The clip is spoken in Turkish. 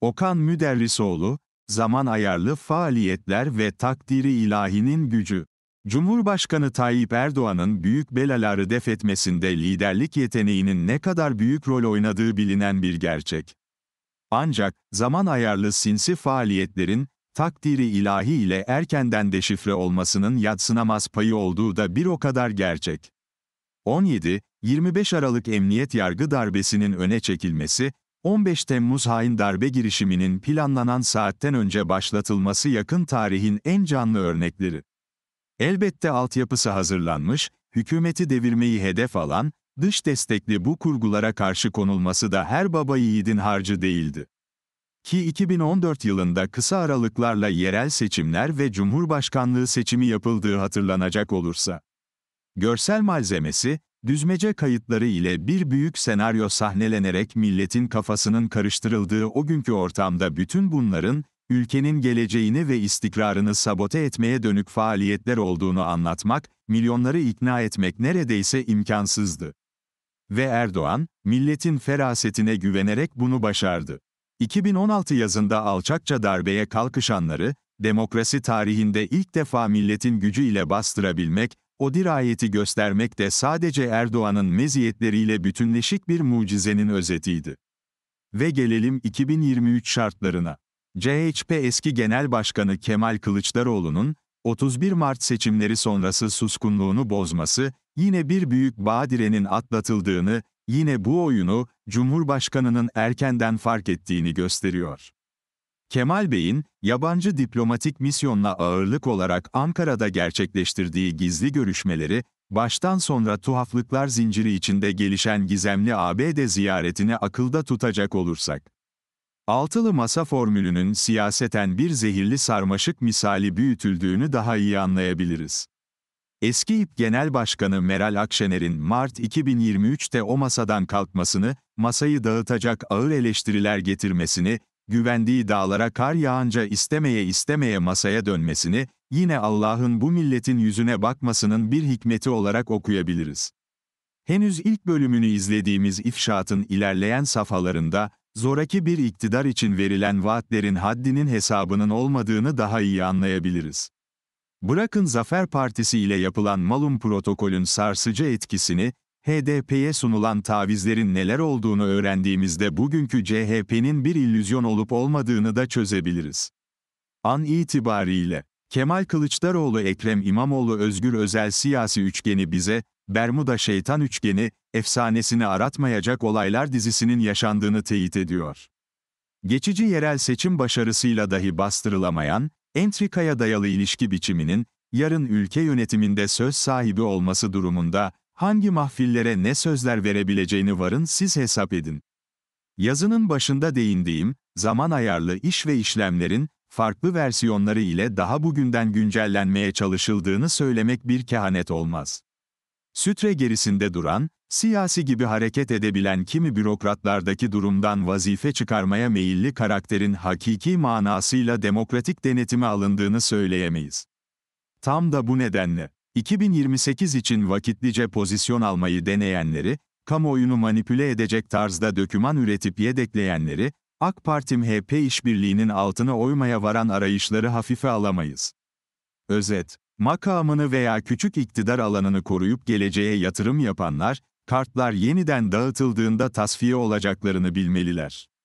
Okan Müderrisoğlu, zaman ayarlı faaliyetler ve takdiri ilahinin gücü. Cumhurbaşkanı Tayyip Erdoğan'ın büyük belaları def etmesinde liderlik yeteneğinin ne kadar büyük rol oynadığı bilinen bir gerçek. Ancak, zaman ayarlı sinsi faaliyetlerin, takdiri ilahi ile erkenden deşifre olmasının yatsınamaz payı olduğu da bir o kadar gerçek. 17-25 Aralık Emniyet Yargı darbesinin öne çekilmesi, 15 Temmuz hain darbe girişiminin planlanan saatten önce başlatılması yakın tarihin en canlı örnekleri. Elbette altyapısı hazırlanmış, hükümeti devirmeyi hedef alan, dış destekli bu kurgulara karşı konulması da her baba yiğidin harcı değildi. Ki 2014 yılında kısa aralıklarla yerel seçimler ve Cumhurbaşkanlığı seçimi yapıldığı hatırlanacak olursa. Görsel malzemesi, Düzmece kayıtları ile bir büyük senaryo sahnelenerek milletin kafasının karıştırıldığı o günkü ortamda bütün bunların, ülkenin geleceğini ve istikrarını sabote etmeye dönük faaliyetler olduğunu anlatmak, milyonları ikna etmek neredeyse imkansızdı. Ve Erdoğan, milletin ferasetine güvenerek bunu başardı. 2016 yazında alçakça darbeye kalkışanları, demokrasi tarihinde ilk defa milletin gücüyle bastırabilmek, o dirayeti göstermek de sadece Erdoğan'ın meziyetleriyle bütünleşik bir mucizenin özetiydi. Ve gelelim 2023 şartlarına. CHP eski Genel Başkanı Kemal Kılıçdaroğlu'nun 31 Mart seçimleri sonrası suskunluğunu bozması, yine bir büyük badirenin atlatıldığını, yine bu oyunu Cumhurbaşkanının erkenden fark ettiğini gösteriyor. Kemal Bey'in, yabancı diplomatik misyonla ağırlık olarak Ankara'da gerçekleştirdiği gizli görüşmeleri, baştan sonra tuhaflıklar zinciri içinde gelişen gizemli ABD ziyaretini akılda tutacak olursak. Altılı masa formülünün siyaseten bir zehirli sarmaşık misali büyütüldüğünü daha iyi anlayabiliriz. Eski İP Genel Başkanı Meral Akşener'in Mart 2023'te o masadan kalkmasını, masayı dağıtacak ağır eleştiriler getirmesini, güvendiği dağlara kar yağınca istemeye istemeye masaya dönmesini, yine Allah'ın bu milletin yüzüne bakmasının bir hikmeti olarak okuyabiliriz. Henüz ilk bölümünü izlediğimiz ifşaatın ilerleyen safhalarında, zoraki bir iktidar için verilen vaatlerin haddinin hesabının olmadığını daha iyi anlayabiliriz. Bırakın Zafer Partisi ile yapılan Malum protokolün sarsıcı etkisini, HDP'ye sunulan tavizlerin neler olduğunu öğrendiğimizde bugünkü CHP'nin bir illüzyon olup olmadığını da çözebiliriz. An itibariyle, Kemal Kılıçdaroğlu Ekrem İmamoğlu Özgür Özel siyasi üçgeni bize, Bermuda şeytan üçgeni, efsanesini aratmayacak olaylar dizisinin yaşandığını teyit ediyor. Geçici yerel seçim başarısıyla dahi bastırılamayan, entrikaya dayalı ilişki biçiminin, yarın ülke yönetiminde söz sahibi olması durumunda, hangi mahfillere ne sözler verebileceğini varın siz hesap edin. Yazının başında değindiğim, zaman ayarlı iş ve işlemlerin, farklı versiyonları ile daha bugünden güncellenmeye çalışıldığını söylemek bir kehanet olmaz. Sütre gerisinde duran, siyasi gibi hareket edebilen kimi bürokratlardaki durumdan vazife çıkarmaya meyilli karakterin hakiki manasıyla demokratik denetime alındığını söyleyemeyiz. Tam da bu nedenle, 2028 için vakitlice pozisyon almayı deneyenleri, kamuoyunu manipüle edecek tarzda döküman üretip yedekleyenleri, AK Parti MHP işbirliğinin altına oymaya varan arayışları hafife alamayız. Özet, makamını veya küçük iktidar alanını koruyup geleceğe yatırım yapanlar, kartlar yeniden dağıtıldığında tasfiye olacaklarını bilmeliler.